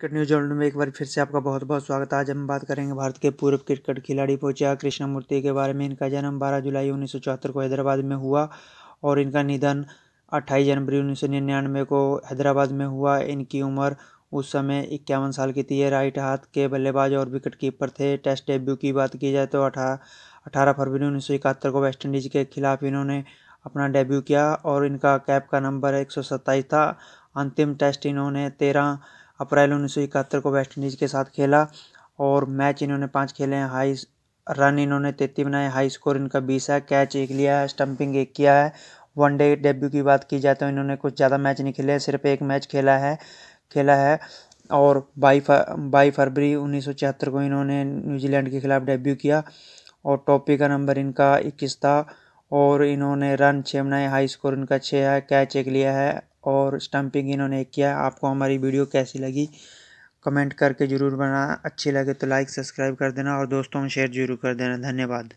cricket news journal में एक बार फिर से आपका बहुत बहुत स्वागत है आज हम बात करेंगे भारत के पूर्व क्रिकेट खिलाड़ी कृष्णा कृष्णमूर्ति के बारे में इनका जन्म 12 जुलाई उन्नीस को हैदराबाद में हुआ और इनका निधन 28 जनवरी उन्नीस को हैदराबाद में हुआ इनकी उम्र उस समय इक्यावन साल की थी ये राइट हाथ के बल्लेबाज और विकेट कीपर थे टेस्ट डेब्यू की बात की जाए तो अठारह फरवरी उन्नीस को वेस्ट इंडीज़ के खिलाफ इन्होंने अपना डेब्यू किया और इनका कैप का नंबर एक था अंतिम टेस्ट इन्होंने तेरह अप्रैल उन्नीस सौ इकहत्तर को इंडीज़ के साथ खेला और मैच इन्होंने पाँच खेले हैं हाई रन इन्होंने तैतीस बनाए हाई स्कोर इनका बीस है कैच एक लिया है स्टंपिंग एक किया है वनडे डेब्यू की बात की जाए तो इन्होंने कुछ ज़्यादा मैच नहीं खेले सिर्फ एक मैच खेला है खेला है और बाई बाई फरवरी उन्नीस को इन्होंने न्यूजीलैंड के खिलाफ डेब्यू किया और टॉपी का नंबर इनका इक्कीस था और इन्होंने रन छः बनाए हाई स्कोर इनका छः है कैच एक लिया है और स्टम्पिंग इन्होंने किया आपको हमारी वीडियो कैसी लगी कमेंट करके ज़रूर बना अच्छी लगे तो लाइक सब्सक्राइब कर देना और दोस्तों में शेयर जरूर कर देना धन्यवाद